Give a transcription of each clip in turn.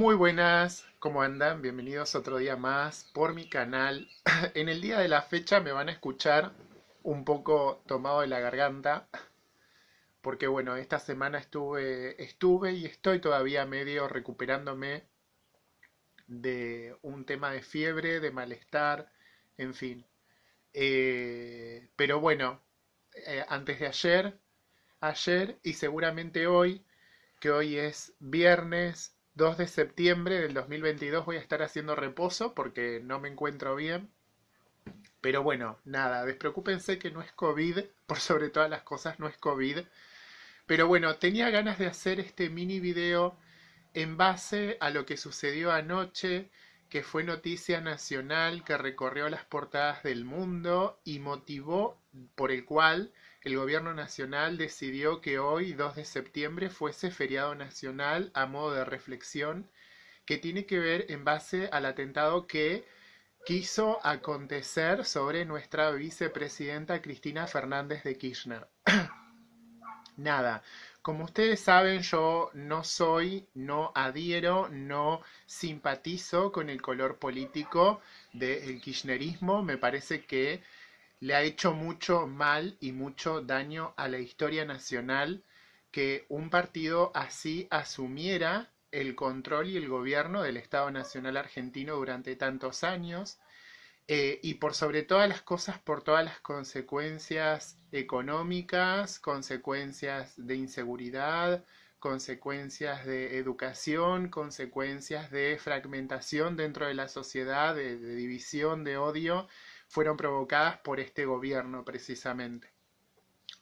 Muy buenas, ¿cómo andan? Bienvenidos otro día más por mi canal. En el día de la fecha me van a escuchar un poco tomado de la garganta, porque bueno, esta semana estuve, estuve y estoy todavía medio recuperándome de un tema de fiebre, de malestar, en fin. Eh, pero bueno, eh, antes de ayer, ayer y seguramente hoy, que hoy es viernes 2 de septiembre del 2022 voy a estar haciendo reposo porque no me encuentro bien. Pero bueno, nada, despreocúpense que no es COVID, por sobre todas las cosas no es COVID. Pero bueno, tenía ganas de hacer este mini video en base a lo que sucedió anoche, que fue noticia nacional que recorrió las portadas del mundo y motivó por el cual el gobierno nacional decidió que hoy, 2 de septiembre, fuese feriado nacional a modo de reflexión, que tiene que ver en base al atentado que quiso acontecer sobre nuestra vicepresidenta Cristina Fernández de Kirchner. Nada, como ustedes saben, yo no soy, no adhiero, no simpatizo con el color político del kirchnerismo. Me parece que le ha hecho mucho mal y mucho daño a la historia nacional que un partido así asumiera el control y el gobierno del Estado Nacional argentino durante tantos años eh, y por sobre todas las cosas, por todas las consecuencias económicas, consecuencias de inseguridad, consecuencias de educación, consecuencias de fragmentación dentro de la sociedad, de división, de odio fueron provocadas por este gobierno precisamente.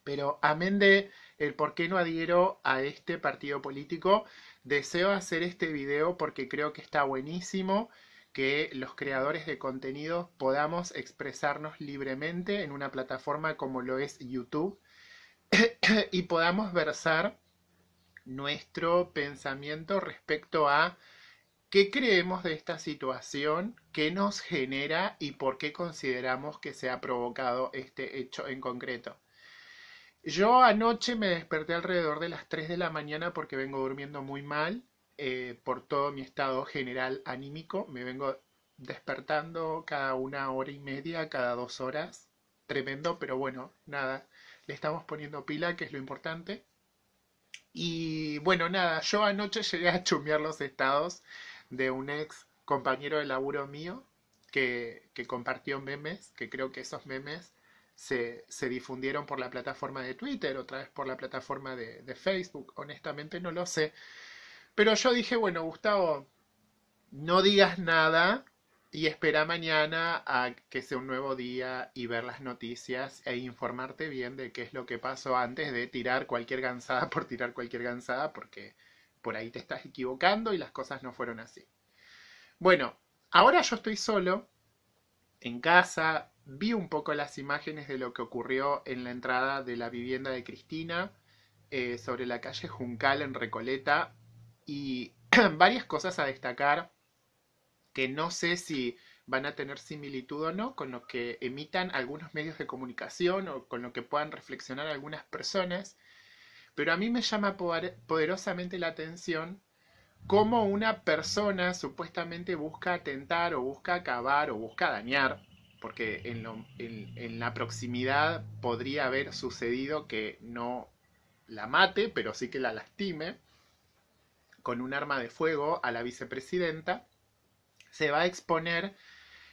Pero amén de el por qué no adhiero a este partido político, deseo hacer este video porque creo que está buenísimo que los creadores de contenido podamos expresarnos libremente en una plataforma como lo es YouTube y podamos versar nuestro pensamiento respecto a ¿Qué creemos de esta situación? ¿Qué nos genera y por qué consideramos que se ha provocado este hecho en concreto? Yo anoche me desperté alrededor de las 3 de la mañana porque vengo durmiendo muy mal eh, por todo mi estado general anímico. Me vengo despertando cada una hora y media, cada dos horas. Tremendo, pero bueno, nada. Le estamos poniendo pila, que es lo importante. Y bueno, nada, yo anoche llegué a chumear los estados de un ex compañero de laburo mío que, compartió memes, que creo que esos memes se, difundieron por la plataforma de Twitter, otra vez por la plataforma de, de Facebook, honestamente no lo sé. Pero yo dije, bueno, Gustavo, no digas nada, y espera mañana a que sea un nuevo día y ver las noticias e informarte bien de qué es lo que pasó antes de tirar cualquier gansada por tirar cualquier gansada, porque por ahí te estás equivocando y las cosas no fueron así. Bueno, ahora yo estoy solo en casa, vi un poco las imágenes de lo que ocurrió en la entrada de la vivienda de Cristina eh, sobre la calle Juncal en Recoleta y varias cosas a destacar que no sé si van a tener similitud o no con lo que emitan algunos medios de comunicación o con lo que puedan reflexionar algunas personas. Pero a mí me llama poderosamente la atención cómo una persona supuestamente busca atentar o busca acabar o busca dañar, porque en, en la proximidad podría haber sucedido que no la mate, pero sí que la lastime con un arma de fuego a la vicepresidenta, se va a exponer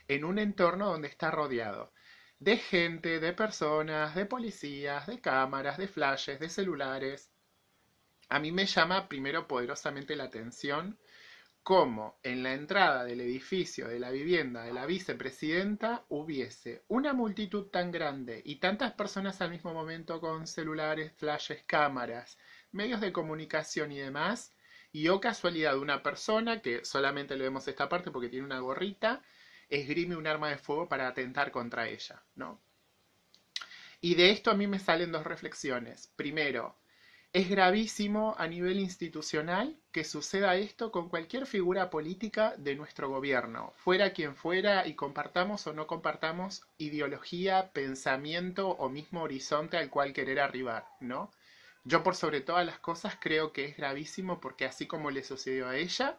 en un entorno donde está rodeado de gente, de personas, de policías, de cámaras, de flashes, de celulares. A mí me llama primero poderosamente la atención cómo en la entrada del edificio de la vivienda de la vicepresidenta hubiese una multitud tan grande y tantas personas al mismo momento con celulares, flashes, cámaras, medios de comunicación y demás, y o oh casualidad una persona que solamente le vemos esta parte porque tiene una gorrita, esgrime un arma de fuego para atentar contra ella, ¿no? Y de esto a mí me salen dos reflexiones. Primero, es gravísimo a nivel institucional que suceda esto con cualquier figura política de nuestro gobierno, fuera quien fuera y compartamos o no compartamos ideología, pensamiento o mismo horizonte al cual querer arribar, ¿no? Yo por sobre todas las cosas creo que es gravísimo porque así como le sucedió a ella,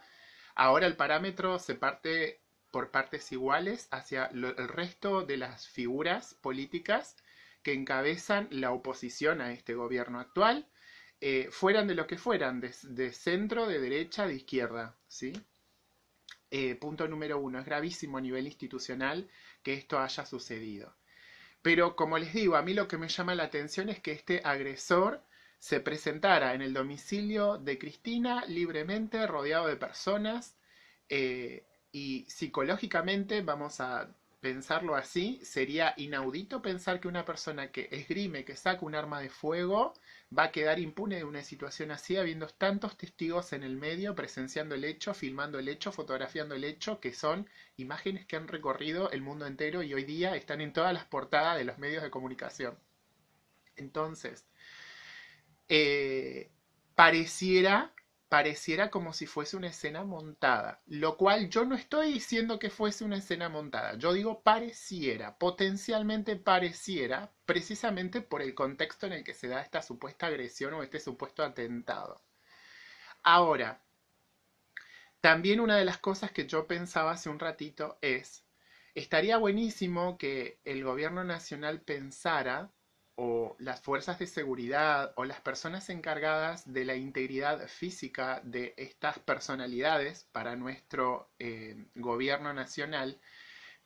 ahora el parámetro se parte por partes iguales hacia el resto de las figuras políticas que encabezan la oposición a este gobierno actual, eh, fueran de lo que fueran, de, centro, de derecha, de izquierda. ¿sí? Eh, punto número uno, es gravísimo a nivel institucional que esto haya sucedido. Pero como les digo, a mí lo que me llama la atención es que este agresor se presentara en el domicilio de Cristina libremente, rodeado de personas, eh, y psicológicamente, vamos a pensarlo así, sería inaudito pensar que una persona que esgrime, que saca un arma de fuego, va a quedar impune de una situación así, habiendo tantos testigos en el medio, presenciando el hecho, filmando el hecho, fotografiando el hecho, que son imágenes que han recorrido el mundo entero y hoy día están en todas las portadas de los medios de comunicación. Entonces, eh, pareciera pareciera como si fuese una escena montada, lo cual yo no estoy diciendo que fuese una escena montada, yo digo pareciera, potencialmente pareciera, precisamente por el contexto en el que se da esta supuesta agresión o este supuesto atentado. Ahora, también una de las cosas que yo pensaba hace un ratito es, estaría buenísimo que el gobierno nacional pensara o las fuerzas de seguridad o las personas encargadas de la integridad física de estas personalidades para nuestro eh, gobierno nacional,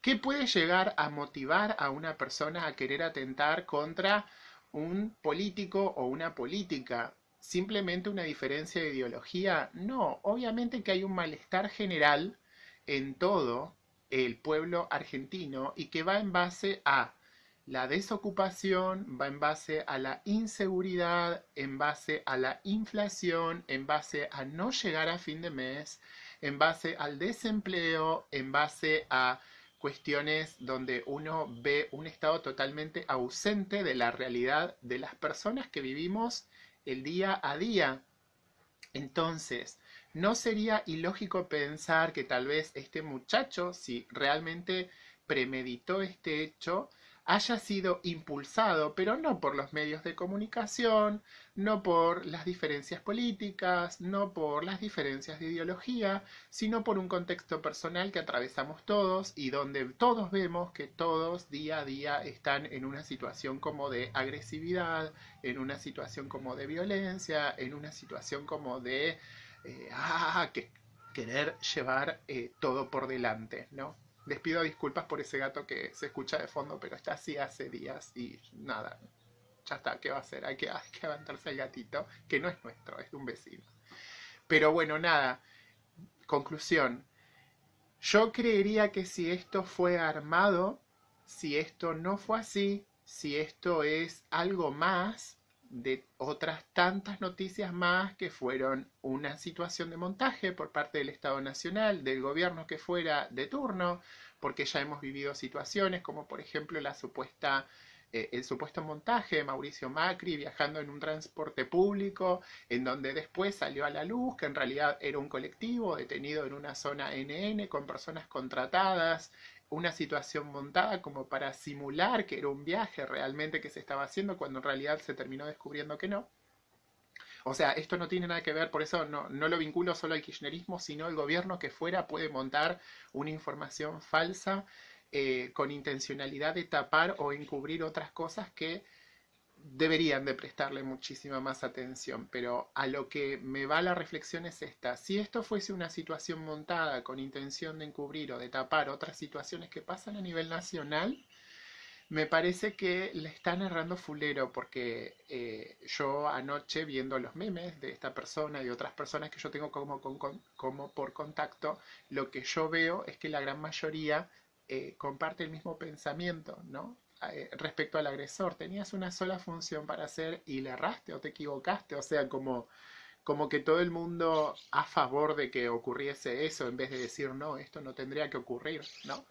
¿qué puede llegar a motivar a una persona a querer atentar contra un político o una política? ¿Simplemente una diferencia de ideología? No, obviamente que hay un malestar general en todo el pueblo argentino y que va en base a la desocupación va en base a la inseguridad, en base a la inflación, en base a no llegar a fin de mes, en base al desempleo, en base a cuestiones donde uno ve un estado totalmente ausente de la realidad de las personas que vivimos el día a día. Entonces, no sería ilógico pensar que tal vez este muchacho, si realmente premeditó este hecho, haya sido impulsado, pero no por los medios de comunicación, no por las diferencias políticas, no por las diferencias de ideología, sino por un contexto personal que atravesamos todos y donde todos vemos que todos día a día están en una situación como de agresividad, en una situación como de violencia, en una situación como de... Eh, ah, que querer llevar eh, todo por delante, ¿no? Les pido disculpas por ese gato que se escucha de fondo, pero está así hace días y nada. Ya está, ¿qué va a hacer? Hay que, hay que levantarse el gatito, que no es nuestro, es de un vecino. Pero bueno, nada. Conclusión. Yo creería que si esto fue armado, si esto no fue así, si esto es algo más, de otras tantas noticias más que fueron una situación de montaje por parte del Estado Nacional, del gobierno que fuera de turno, porque ya hemos vivido situaciones como por ejemplo la eh, el supuesto montaje de Mauricio Macri viajando en un transporte público, en donde después salió a la luz que en realidad era un colectivo detenido en una zona NN con personas contratadas una situación montada como para simular que era un viaje realmente que se estaba haciendo cuando en realidad se terminó descubriendo que no. O sea, esto no tiene nada que ver, por eso no, no lo vinculo solo al kirchnerismo, sino el gobierno que fuera puede montar una información falsa eh, con intencionalidad de tapar o encubrir otras cosas que deberían de prestarle muchísima más atención, pero a lo que me va la reflexión es esta. Si esto fuese una situación montada con intención de encubrir o de tapar otras situaciones que pasan a nivel nacional, me parece que le están errando fulero porque eh, yo anoche viendo los memes de esta persona y otras personas que yo tengo como, por contacto, lo que yo veo es que la gran mayoría eh, comparte el mismo pensamiento, ¿no? Eh, respecto al agresor, tenías una sola función para hacer y le erraste o te equivocaste, o sea, como, como que todo el mundo a favor de que ocurriese eso en vez de decir, no, esto no tendría que ocurrir, ¿no?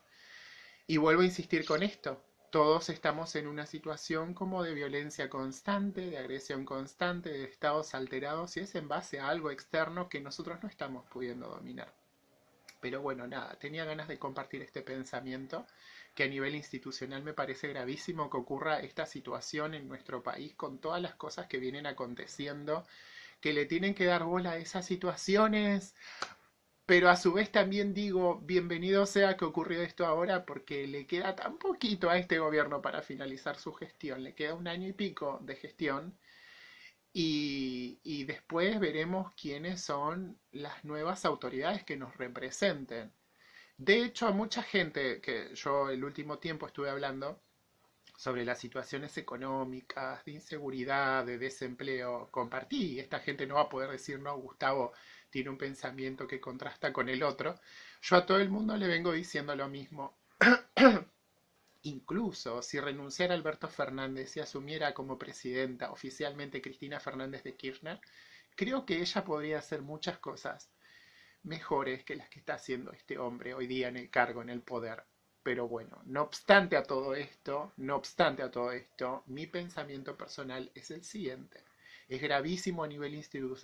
Y vuelvo a insistir con esto, todos estamos en una situación como de violencia constante, de agresión constante, de estados alterados, y es en base a algo externo que nosotros no estamos pudiendo dominar. Pero bueno, nada, tenía ganas de compartir este pensamiento que a nivel institucional me parece gravísimo que ocurra esta situación en nuestro país con todas las cosas que vienen aconteciendo, que le tienen que dar bola a esas situaciones. Pero a su vez también digo, bienvenido sea que ocurrió esto ahora porque le queda tan poquito a este gobierno para finalizar su gestión, le queda un año y pico de gestión. Y, y, después veremos quiénes son las nuevas autoridades que nos representen. De hecho, a mucha gente que yo el último tiempo estuve hablando sobre las situaciones económicas, de inseguridad, de desempleo, compartí, esta gente no va a poder decir, no, Gustavo tiene un pensamiento que contrasta con el otro, yo a todo el mundo le vengo diciendo lo mismo. Incluso si renunciara Alberto Fernández y asumiera como presidenta oficialmente Cristina Fernández de Kirchner, creo que ella podría hacer muchas cosas mejores que las que está haciendo este hombre hoy día en el cargo, en el poder. Pero bueno, no obstante a todo esto, no obstante a todo esto, mi pensamiento personal es el siguiente. Es gravísimo a nivel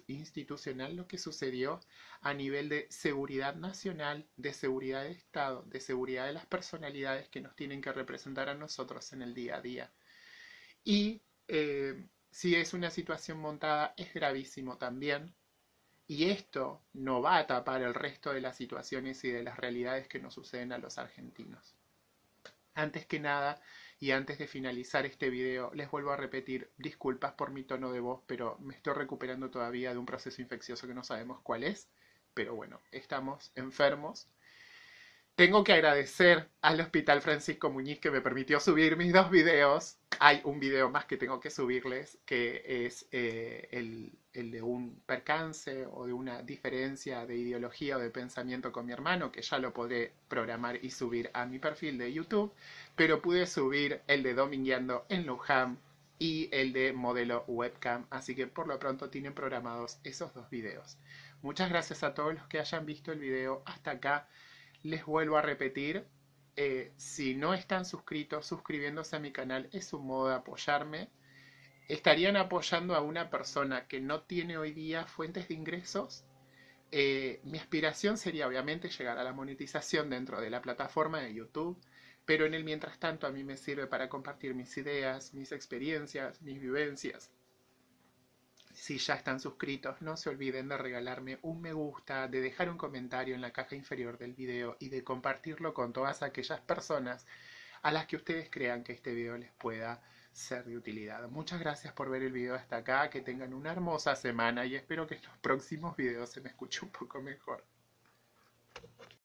institucional lo que sucedió a nivel de seguridad nacional, de seguridad de Estado, de seguridad de las personalidades que nos tienen que representar a nosotros en el día a día. Y eh, si es una situación montada, es gravísimo también y esto no va a tapar el resto de las situaciones y de las realidades que nos suceden a los argentinos. Antes que nada, y antes de finalizar este video, les vuelvo a repetir, disculpas por mi tono de voz, pero me estoy recuperando todavía de un proceso infeccioso que no sabemos cuál es. Pero bueno, estamos enfermos, tengo que agradecer al Hospital Francisco Muñiz que me permitió subir mis dos videos. Hay un video más que tengo que subirles, que es eh, el, el, de un percance o de una diferencia de ideología o de pensamiento con mi hermano, que ya lo podré programar y subir a mi perfil de YouTube. Pero pude subir el de Domingueando en Luján y el de modelo webcam, así que por lo pronto tienen programados esos dos videos. Muchas gracias a todos los que hayan visto el video hasta acá les vuelvo a repetir, eh, si no están suscritos, suscribiéndose a mi canal es un modo de apoyarme. Estarían apoyando a una persona que no tiene hoy día fuentes de ingresos. Eh, mi aspiración sería obviamente llegar a la monetización dentro de la plataforma de YouTube, pero en el mientras tanto a mí me sirve para compartir mis ideas, mis experiencias, mis vivencias, si ya están suscritos, no se olviden de regalarme un me gusta, de dejar un comentario en la caja inferior del video y de compartirlo con todas aquellas personas a las que ustedes crean que este video les pueda ser de utilidad. Muchas gracias por ver el video hasta acá, que tengan una hermosa semana y espero que en los próximos videos se me escuche un poco mejor.